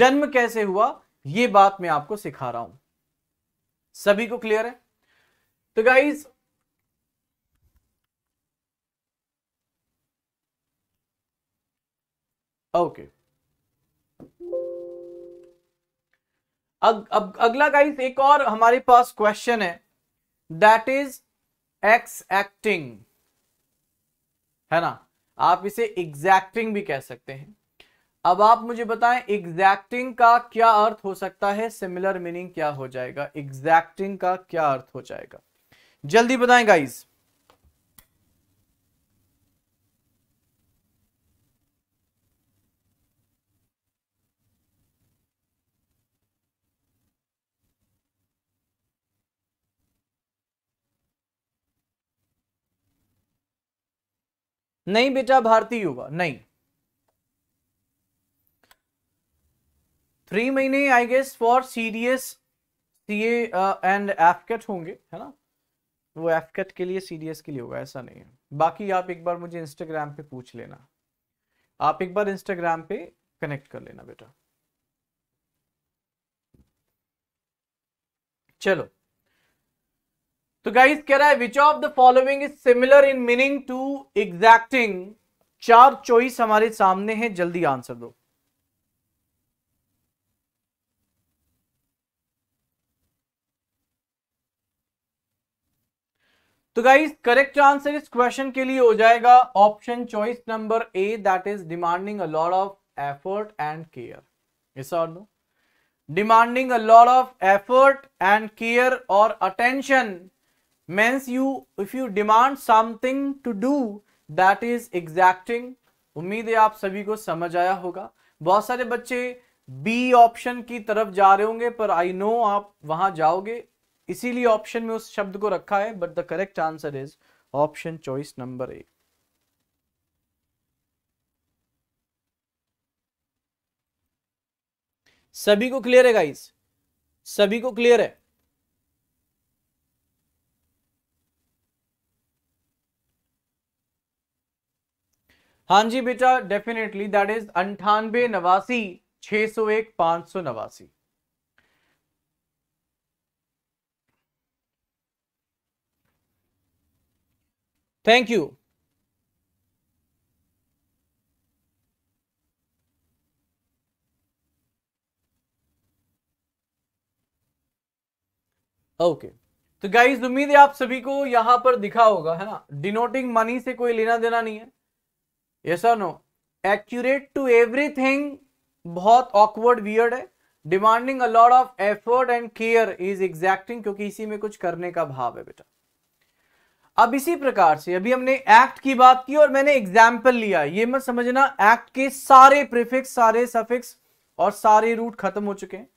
Speaker 2: जन्म कैसे हुआ ये बात मैं आपको सिखा रहा हूं सभी को क्लियर है तो गाइज ओके okay. अब अग, अगला गाइस एक और हमारे पास क्वेश्चन है दैट इज एक्स एक्टिंग है ना आप इसे एग्जैक्टिंग भी कह सकते हैं अब आप मुझे बताएं एग्जैक्टिंग का क्या अर्थ हो सकता है सिमिलर मीनिंग क्या हो जाएगा एग्जैक्टिंग का क्या अर्थ हो जाएगा जल्दी बताएं गाइस नहीं बेटा भारतीय युवा नहीं थ्री महीने I guess for CDS C and AFCAT होंगे है ना वो एफकेट के लिए सीडीएस के लिए होगा ऐसा नहीं है बाकी आप एक बार मुझे इंस्टाग्राम पे पूछ लेना आप एक बार इंस्टाग्राम पे कनेक्ट कर लेना बेटा चलो तो गाइस कह रहा है which of the following is similar in meaning to exacting चार चॉइस हमारे सामने हैं जल्दी आंसर दो तो गाइस करेक्ट आंसर इस क्वेश्चन के लिए हो जाएगा option choice number A that is demanding a lot of effort and care इस और no demanding a lot of effort and care और attention means you if you demand something to do that is exacting उम्मीद है आप सभी को समझ आया होगा बहुत सारे बच्चे बी ऑप्शन की तरफ जा रहे होंगे पर आई नो आप वहां जाओगे इसीलिए ऑप्शन में उस शब्द को रखा है but the correct answer is option choice number एक सभी को क्लियर है गाइस सभी को क्लियर है हाँ जी बेटा डेफिनेटली दैट इज अंठानबे नवासी छह सौ एक पांच सौ नवासी थैंक यू ओके okay. तो गाइज उम्मीद है आप सभी को यहां पर दिखा होगा है ना डिनोटिंग मनी से कोई लेना देना नहीं है यस और नो एक्यूरेट टू एवरीथिंग बहुत ऑकवर्ड वियर्ड है demanding a lot of effort and care is exacting क्योंकि इसी में कुछ करने का भाव है बेटा अब इसी प्रकार से अभी हमने एक्ट की बात की और मैंने एग्जाम्पल लिया ये मत समझना एक्ट के सारे प्रिफिक्स सारे सफिक्स और सारे रूट खत्म हो चुके हैं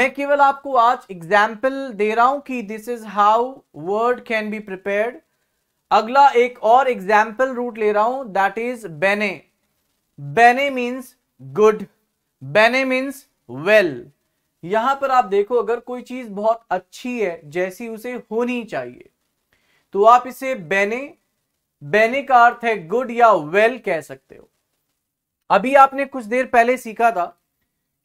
Speaker 2: मैं केवल आपको आज एग्जाम्पल दे रहा हूं कि this is how word can be prepared अगला एक और एग्जाम्पल रूट ले रहा हूं that is bene bene means good bene means well यहां पर आप देखो अगर कोई चीज बहुत अच्छी है जैसी उसे होनी चाहिए तो आप इसे बेने बेने का अर्थ है गुड या वेल well कह सकते हो अभी आपने कुछ देर पहले सीखा था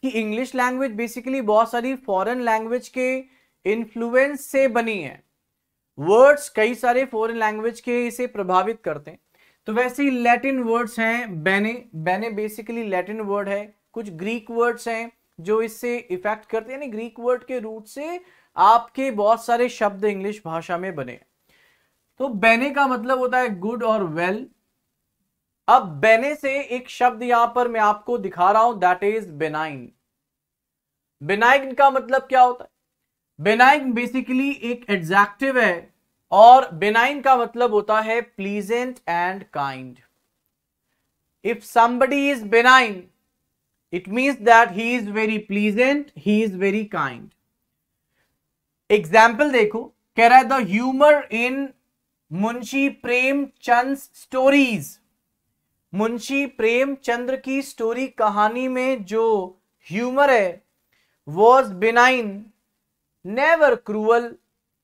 Speaker 2: कि इंग्लिश लैंग्वेज बेसिकली बहुत सारी फॉरेन लैंग्वेज के इन्फ्लुएंस से बनी है वर्ड्स कई सारे फॉरेन लैंग्वेज के इसे प्रभावित करते हैं तो वैसे ही लैटिन वर्ड्स हैं बैने बैने बेसिकली लैटिन वर्ड है कुछ ग्रीक वर्ड्स हैं जो इससे इफेक्ट करते हैं यानी ग्रीक वर्ड के रूट से आपके बहुत सारे शब्द इंग्लिश भाषा में बने तो बैने का मतलब होता है गुड और वेल well. अब बैने से एक शब्द यहां पर मैं आपको दिखा रहा हूं दैट इज बेनाइन बेनाइन का मतलब क्या होता है बेनाइन बेसिकली एक एडजेक्टिव है और बेनाइन का मतलब होता है pleasant and kind if somebody is benign it means that he is very pleasant he is very kind example देखो कह रहा है the humour in Munshi Premchand stories Munshi Premchandra की स्टोरी कहानी में जो ह्यूमर है was benign never cruel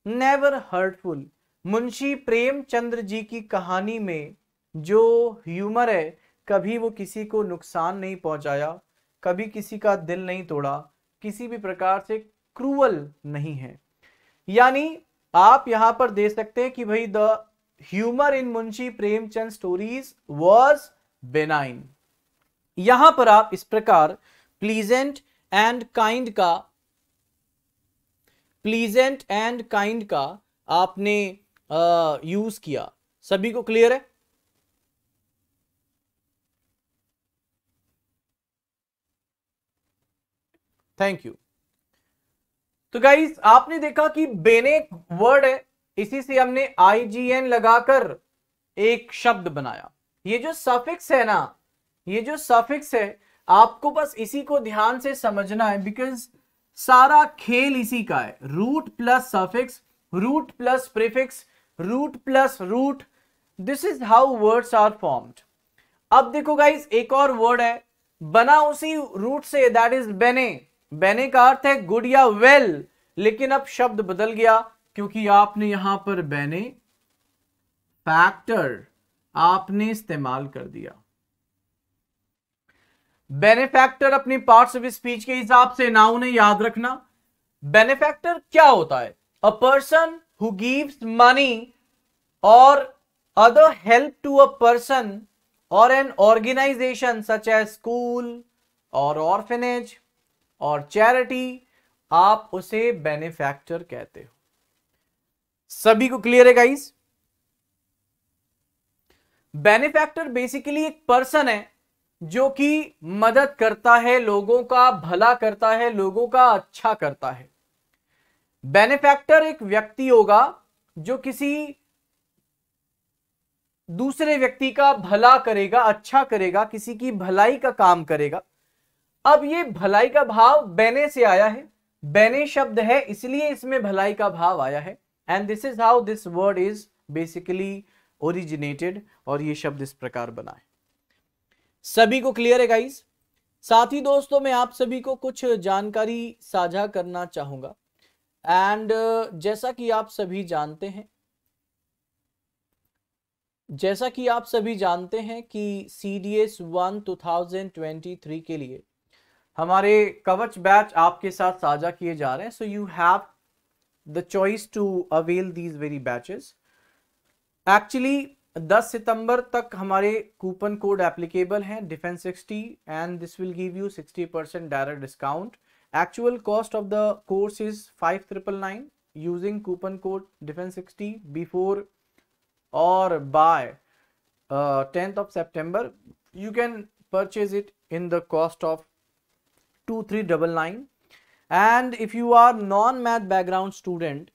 Speaker 2: never hurtful Munshi Premchandra ji की कहानी में जो ह्यूमर है कभी वो किसी को नुकसान नहीं पहुंचाया कभी किसी का दिल नहीं तोड़ा किसी भी प्रकार से क्रूअल नहीं है यानी आप यहां पर देख सकते हैं कि भाई the humour in Munshi Premchand stories was benign यहां पर आप इस प्रकार प्लीजेंट एंड काइंड का प्लीजेंट एंड काइंड का आपने यूज किया सभी को क्लियर है थैंक यू तो गाइज आपने देखा कि बेने वर्ड है इसी से हमने आई जी एन लगाकर एक शब्द बनाया ये जो सफिक्स है ना ये जो सफिक्स है आपको बस इसी को ध्यान से समझना है बिकॉज सारा खेल इसी का है root plus suffix root plus prefix root plus root this is how words are formed अब देखो गाइज एक और वर्ड है बना उसी root say that is bene बेने का अर्थ है गुड या वेल लेकिन अब शब्द बदल गया क्योंकि आपने यहां पर बेने फैक्टर आपने इस्तेमाल कर दिया बेनिफैक्टर अपनी पार्ट्स ऑफ स्पीच के हिसाब से ना उन्हें याद रखना बेनिफैक्टर क्या होता है a person who gives money और other help to a person और एन ऑर्गेनाइजेशन सच है स्कूल और ऑर्फेनेज और चैरिटी आप उसे बेनिफैक्टर कहते हो सभी को क्लियर है गाइस बेनिफैक्टर बेसिकली एक पर्सन है जो कि मदद करता है लोगों का भला करता है लोगों का अच्छा करता है बेनिफैक्टर एक व्यक्ति होगा जो किसी दूसरे व्यक्ति का भला करेगा अच्छा करेगा किसी की भलाई का काम करेगा अब ये भलाई का भाव बेने से आया है बेने शब्द है इसलिए इसमें भलाई का भाव आया है and this is how this word is basically originated और ये शब्द इस प्रकार बना है सभी को क्लियर है गाइस साथ ही दोस्तों मैं आप सभी को कुछ जानकारी साझा करना चाहूंगा एंड जैसा कि आप सभी जानते हैं जैसा कि आप सभी जानते हैं कि C D S one two thousand twenty three के लिए हमारे कवच बैच आपके साथ साझा किए जा रहे हैं so you have the choice to avail these very batches actually 10 सितंबर तक हमारे कूपन कोड एप्लीकेबल हैं defence 60 and this will give you 60 percent direct discount actual cost of the course is five triple nine using coupon code defence 60 before और by tenth of September you can purchase it in the cost of two three double nine and if you are non math background student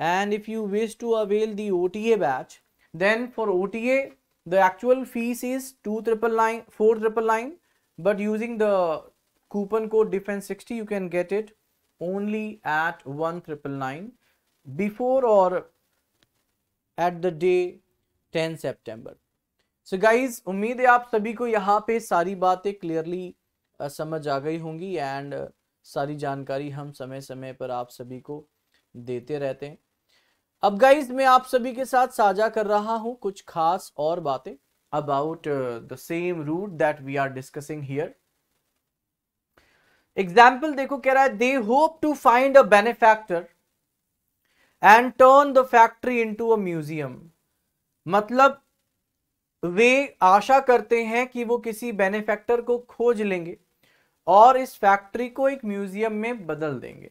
Speaker 2: and if you wish to avail the O T A batch Then for OTA, the actual fees is 299, 4999, but using the coupon code defense 60, you can get it only at 1999 before or at the day 10 September. so guys उम्मीद है आप सभी को यहाँ पे सारी बातें क्लियरली समझ आ गई होंगी एंड सारी जानकारी हम समय समय पर आप सभी को देते रहते हैं अब गाइज मैं आप सभी के साथ साझा कर रहा हूं कुछ खास और बातें about the same root that we are discussing here example देखो कह रहा है they hope to find a benefactor and turn the factory into a museum मतलब वे आशा करते हैं कि वो किसी बेनिफैक्टर को खोज लेंगे और इस फैक्ट्री को एक म्यूजियम में बदल देंगे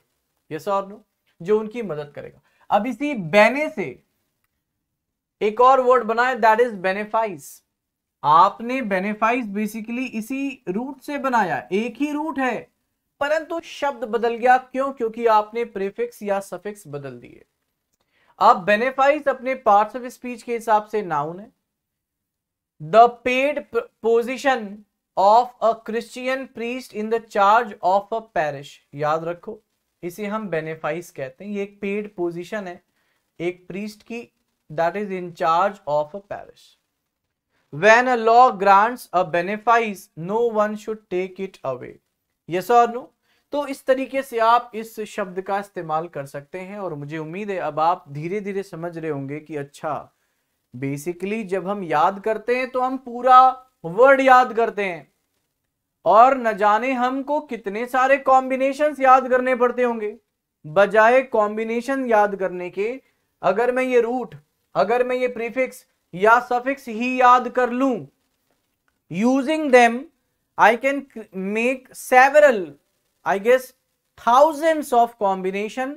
Speaker 2: यस और नो जो उनकी मदद करेगा अब इसी बेने से एक और वर्ड बनाया दैट इज बेनेफाइस आपने बेनेफाइस बेसिकली इसी रूट से बनाया एक ही रूट है परंतु शब्द बदल गया क्यों क्योंकि आपने प्रीफिक्स या सफिक्स बदल दिए अब बेनेफाइस अपने पार्ट्स ऑफ स्पीच के हिसाब से नाउन है the paid position of a Christian priest in the charge of a parish याद रखो इसे हम बेनिफाइस कहते हैं ये एक पेड पोजीशन है एक प्रीस्ट की that is in charge of a parish when a law grants a benefice no one should take it away yes और नो तो इस तरीके से आप इस शब्द का इस्तेमाल कर सकते हैं और मुझे उम्मीद है अब आप धीरे धीरे समझ रहे होंगे कि अच्छा बेसिकली जब हम याद करते हैं तो हम पूरा वर्ड याद करते हैं और न जाने हमको कितने सारे कॉम्बिनेशन याद करने पड़ते होंगे बजाय कॉम्बिनेशन याद करने के अगर मैं ये रूट अगर मैं ये प्रीफिक्स या सफिक्स ही याद कर लू using them I can make several I guess thousands of combination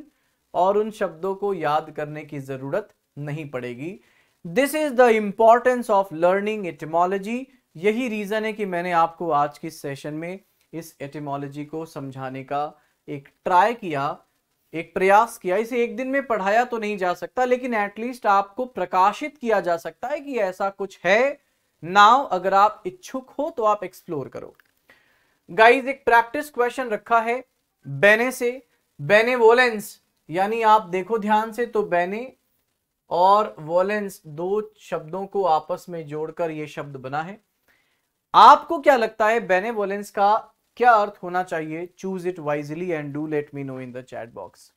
Speaker 2: और उन शब्दों को याद करने की जरूरत नहीं पड़ेगी this is the importance of learning etymology यही रीज़न है कि मैंने आपको आज के सेशन में इस एटिमोलॉजी को समझाने का एक ट्राई किया एक प्रयास किया इसे एक दिन में पढ़ाया तो नहीं जा सकता लेकिन एटलीस्ट आपको प्रकाशित किया जा सकता है कि ऐसा कुछ है नाउ अगर आप इच्छुक हो तो आप एक्सप्लोर करो गाइज एक प्रैक्टिस क्वेश्चन रखा है बेने से बेने वोलेंस यानी आप देखो ध्यान से तो बेने और वोलेंस दो शब्दों को आपस में जोड़कर यह शब्द बना है आपको क्या लगता है बेनेवोलेंस का क्या अर्थ होना चाहिए choose it wisely and do let me know in the chat box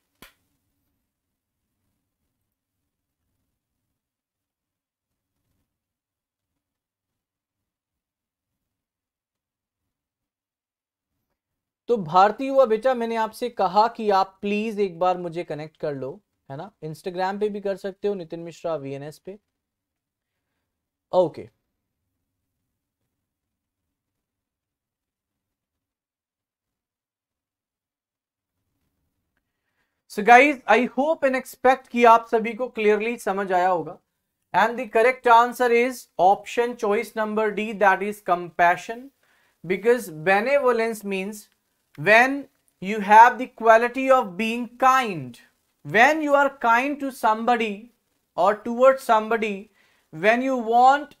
Speaker 2: तो भारतीय हुआ बेटा मैंने आपसे कहा कि आप प्लीज एक बार मुझे कनेक्ट कर लो है ना इंस्टाग्राम पे भी कर सकते हो नितिन मिश्रा वीएनएस पे okay okay. So, guys, I hope and expect कि आप सभी को क्लियरली समझ आया होगा and the correct answer is option choice number D because benevolence means when you have the quality of being kind when you are kind to somebody or towards somebody when you want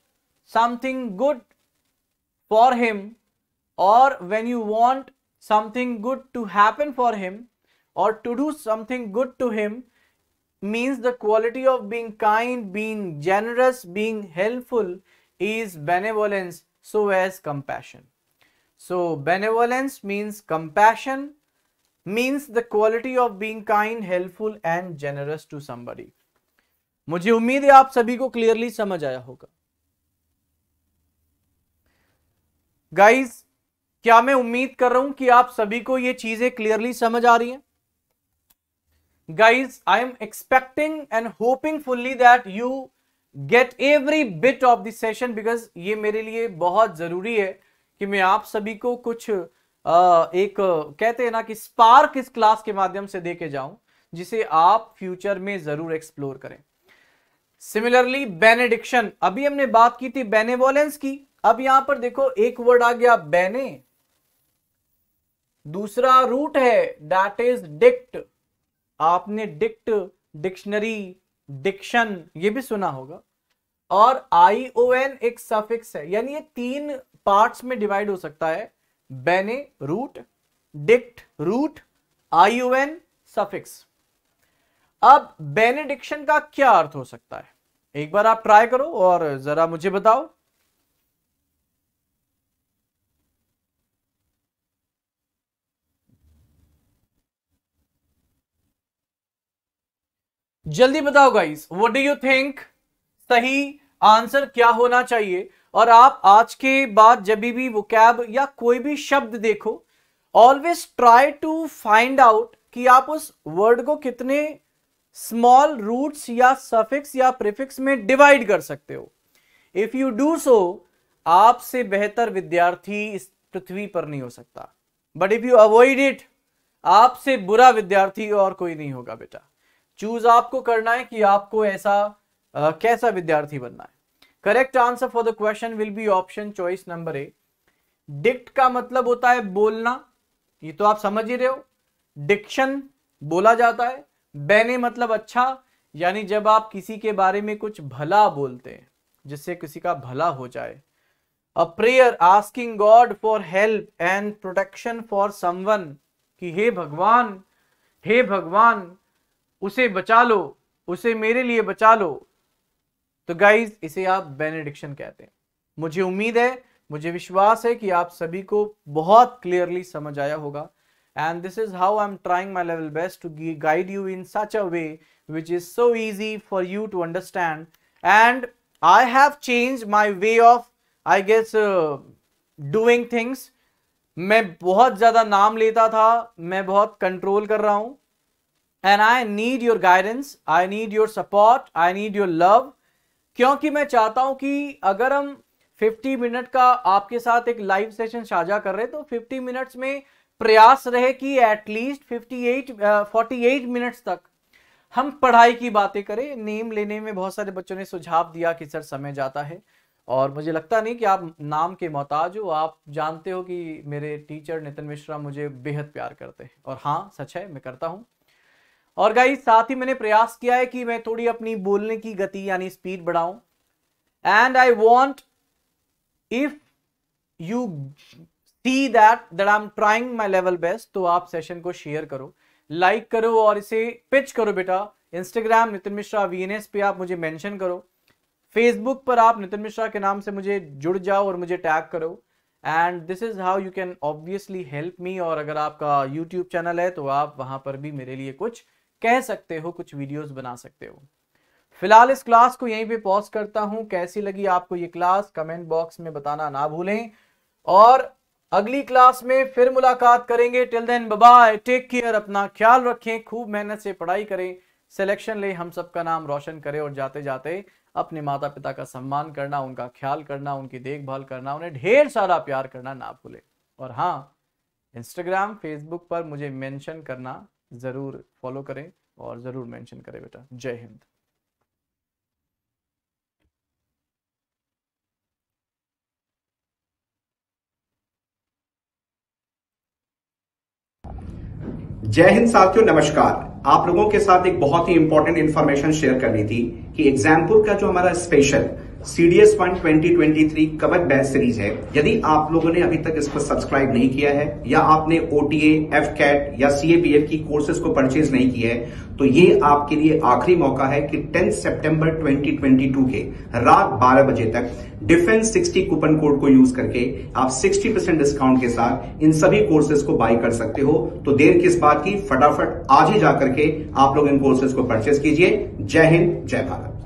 Speaker 2: something good for him or when you want something good to happen for him or to do something good to him means the quality of being kind, being generous, being helpful is benevolence so as compassion. So benevolence means compassion means the quality of being kind, helpful and generous to somebody. मुझे उम्मीद है आप सभी को क्लियरली समझ आया होगा गाइस क्या मैं उम्मीद कर रहा हूं कि आप सभी को ये चीजें क्लियरली समझ आ रही हैं guys i am expecting and hoping fully that you get every bit of the session because ये मेरे लिए बहुत ज़रूरी है कि मैं आप सभी को कुछ आ, एक कहते हैं ना कि स्पार्क इस क्लास के माध्यम से दे के जाऊं जिसे आप फ्यूचर में ज़रूर एक्सप्लोर करें सिमिलरली बेनेडिक्शन अभी हमने बात की थी बेनेवोलेंस की अब यहां पर देखो एक वर्ड आ गया बेने दूसरा रूट है डैट इज डिक्ट आपने डिक्ट डिक्शनरी डिक्शन ये भी सुना होगा और आई ओ एन एक सफिक्स है यानी ये तीन पार्ट्स में डिवाइड हो सकता है bene root dict root I O N suffix अब बेनेडिक्शन का क्या अर्थ हो सकता है एक बार आप ट्राई करो और जरा मुझे बताओ जल्दी बताओ guys what do you think सही आंसर क्या होना चाहिए और आप आज के बाद जब भी कैब या कोई भी शब्द देखो always try to find out कि आप उस वर्ड को कितने स्मॉल रूट्स या सफिक्स या प्रिफिक्स में डिवाइड कर सकते हो इफ यू डू सो आपसे बेहतर विद्यार्थी इस पृथ्वी पर नहीं हो सकता but if you avoid it आपसे बुरा विद्यार्थी और कोई नहीं होगा बेटा चूज आपको करना है कि आपको ऐसा आ, कैसा विद्यार्थी बनना है correct answer for the question will be option choice number A dict का मतलब होता है बोलना ये तो आप समझ ही रहे हो डिक्शन बोला जाता है बैने मतलब अच्छा यानी जब आप किसी के बारे में कुछ भला बोलते हैं जिससे किसी का भला हो जाए a prayer asking God for help and protection for someone कि हे भगवान हे भगवान उसे बचा लो उसे मेरे लिए बचा लो तो गाइज इसे आप बेनेडिक्शन कहते हैं मुझे उम्मीद है मुझे विश्वास है कि आप सभी को बहुत क्लियरली समझ आया होगा and this is how I am trying my level best to guide you in such a way which is so easy for you to understand and I have change my way of I guess doing things मैं बहुत ज़्यादा नाम लेता था मैं बहुत कंट्रोल कर रहा हूँ and I need your guidance I need your support I need your love क्योंकि मैं चाहता हूं कि अगर हम 50 मिनट का आपके साथ एक लाइव सेशन साझा कर रहे तो 50 मिनट्स में प्रयास रहे कि एटलीस्ट 58 48 मिनट्स तक हम पढ़ाई की बातें करें नेम लेने में बहुत सारे बच्चों ने सुझाव दिया कि सर समय जाता है और मुझे लगता नहीं कि आप नाम के मोहताज हो आप जानते हो कि मेरे टीचर नितिन मिश्रा मुझे बेहद प्यार करते हैं और हाँ सच है मैं करता हूँ और गाई साथ ही मैंने प्रयास किया है कि मैं थोड़ी अपनी बोलने की गति यानी स्पीड बढ़ाऊं and I want if you see that that I am trying my level best तो आप सेशन को शेयर करो लाइक like करो और इसे पिच करो बेटा Instagram Nitin Mishra V N S पे आप मुझे मैंशन करो फेसबुक पर आप नितिन मिश्रा के नाम से मुझे जुड़ जाओ और मुझे टैग करो and this is how you can obviously help me और अगर आपका यूट्यूब चैनल है तो आप वहां पर भी मेरे लिए कुछ कह सकते हो कुछ वीडियोस बना सकते हो फिलहाल इस क्लास को यहीं पे पॉज करता हूं कैसी लगी आपको ये क्लास कमेंट बॉक्स में बताना ना भूलें और अगली क्लास में फिर मुलाकात करेंगे till then bye take care अपना ख्याल रखें खूब मेहनत से पढ़ाई करें सिलेक्शन ले हम सबका नाम रोशन करें और जाते जाते अपने माता पिता का सम्मान करना उनका ख्याल करना उनकी देखभाल करना उन्हें ढेर सारा प्यार करना ना भूलें और हाँ इंस्टाग्राम फेसबुक पर मुझे मेंशन करना ज़रूर फॉलो करें और ज़रूर मेंशन करें बेटा जय हिंद
Speaker 1: जय हिंद साथियों नमस्कार आप लोगों के साथ एक बहुत ही इंपॉर्टेंट इन्फॉर्मेशन शेयर करनी थी कि एग्जामपुर का जो हमारा special CDS fund 2023 cover batch series है यदि आप लोगों ने अभी तक इस पर सब्सक्राइब नहीं किया है या आपने ओटीए एफ कैट या सीएपीएफ की कोर्सेज को परचेज नहीं किया है तो ये आपके लिए आखिरी मौका है कि 10 सितंबर 2022 के रात 12 बजे तक डिफेंस 60 कूपन कोड को यूज करके आप 60 परसेंट डिस्काउंट के साथ इन सभी कोर्सेज को बाय कर सकते हो तो देर किस बात की फटाफट आज ही जाकर के आप लोग इन कोर्सेज को परचेज कीजिए जय हिंद जय भारत